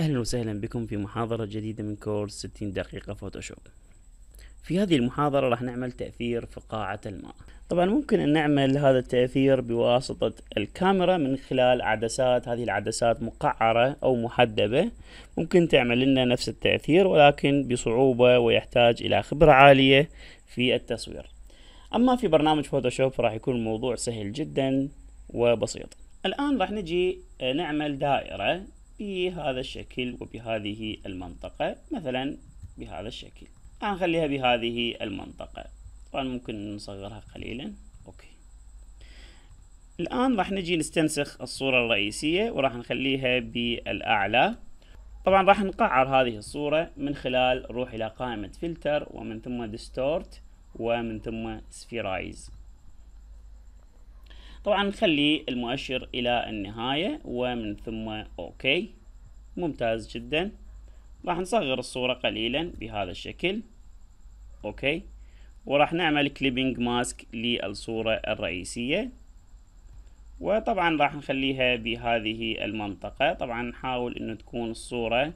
أهلا وسهلا بكم في محاضرة جديدة من كورس 60 دقيقة فوتوشوب في هذه المحاضرة راح نعمل تأثير في قاعة الماء طبعا ممكن أن نعمل هذا التأثير بواسطة الكاميرا من خلال عدسات هذه العدسات مقعرة أو محدبة ممكن تعمل لنا نفس التأثير ولكن بصعوبة ويحتاج إلى خبرة عالية في التصوير أما في برنامج فوتوشوب راح يكون الموضوع سهل جدا وبسيط الآن راح نجي آه، نعمل دائرة بهذا الشكل وبهذه المنطقة مثلا بهذا الشكل هنخليها آه، بهذه المنطقة طبعا ممكن نصغرها قليلا أوكي الآن راح نجي نستنسخ الصورة الرئيسية وراح نخليها بالأعلى طبعا راح نقعر هذه الصورة من خلال نروح إلى قائمة فلتر ومن ثم ديستورت ومن ثم سفيرايز طبعا نخلي المؤشر إلى النهاية ومن ثم أوكي ممتاز جدا راح نصغر الصورة قليلا بهذا الشكل اوكي وراح نعمل كليبنج ماسك للصورة الرئيسية وطبعا راح نخليها بهذه المنطقة طبعا نحاول انه تكون الصورة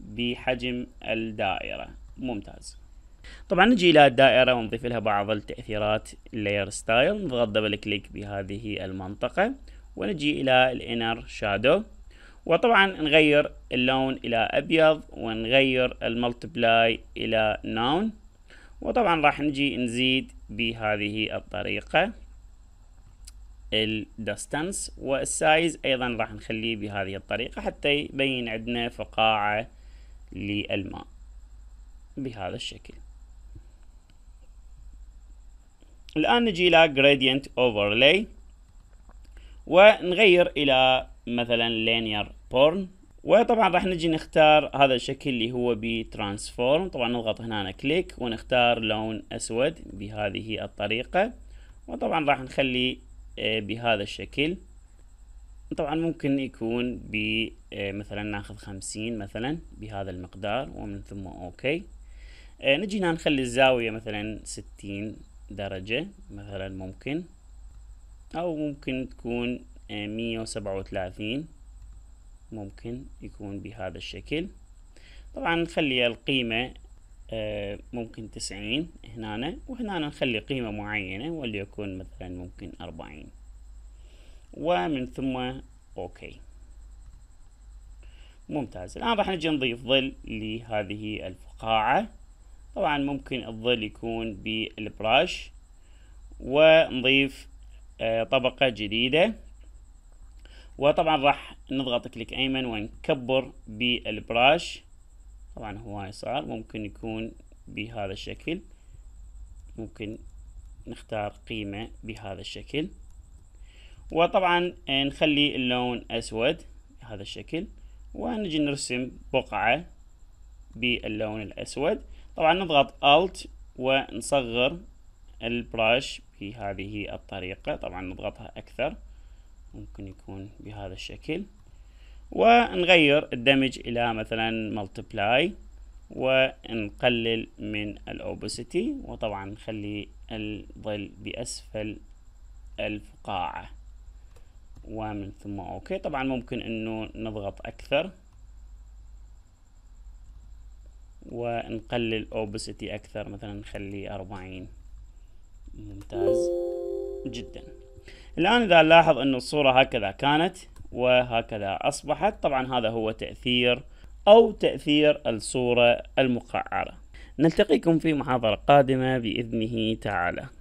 بحجم الدائرة ممتاز طبعا نجي الى الدائرة ونضيف لها بعض التأثيرات لاير ستايل نضغط دبل كليك بهذه المنطقة ونجي الى الانر شادو وطبعا نغير اللون إلى أبيض ونغير الملتبلاي إلى نون وطبعا راح نجي نزيد بهذه الطريقة الدستنس والسايز أيضا راح نخليه بهذه الطريقة حتى يبين عندنا فقاعة للماء بهذا الشكل الآن نجي إلى gradient overlay ونغير إلى مثلا لينير بورن وطبعا راح نجي نختار هذا الشكل اللي هو بترانسفورم طبعا نضغط هنا كليك ونختار لون اسود بهذه الطريقة وطبعا راح نخلي آه، بهذا الشكل طبعا ممكن يكون ب آه، مثلا ناخذ خمسين مثلا بهذا المقدار ومن ثم اوكي آه، نجي هنا نخلي الزاوية مثلا ستين درجة مثلا ممكن او ممكن تكون مية وسبعة وثلاثين ممكن يكون بهذا الشكل طبعا نخلي القيمة آه، ممكن تسعين هنا وهنا نخلي قيمة معينة وليكون مثلا ممكن أربعين ومن ثم أوكي ممتاز الآن راح نجي نضيف ظل لهذه الفقاعة طبعا ممكن الظل يكون بالبراش ونضيف آه، طبقة جديدة وطبعا راح نضغط كليك ايمن ونكبر بالبراش طبعا هواي صار ممكن يكون بهذا الشكل ممكن نختار قيمة بهذا الشكل وطبعا نخلي اللون أسود بهذا الشكل ونجي نرسم بقعة باللون الأسود طبعا نضغط Alt ونصغر البراش بهذه الطريقة طبعا نضغطها أكثر ممكن يكون بهذا الشكل ونغير الدمج إلى مثلا multiply ونقلل من الاوبوسيتي وطبعا نخلي الظل بأسفل الفقاعة ومن ثم أوكي طبعا ممكن أنه نضغط أكثر ونقلل اوبوسيتي أكثر مثلا نخلي أربعين ممتاز جدا الآن إذا نلاحظ أن الصورة هكذا كانت وهكذا أصبحت طبعا هذا هو تأثير أو تأثير الصورة المقعرة نلتقيكم في محاضرة قادمة بإذنه تعالى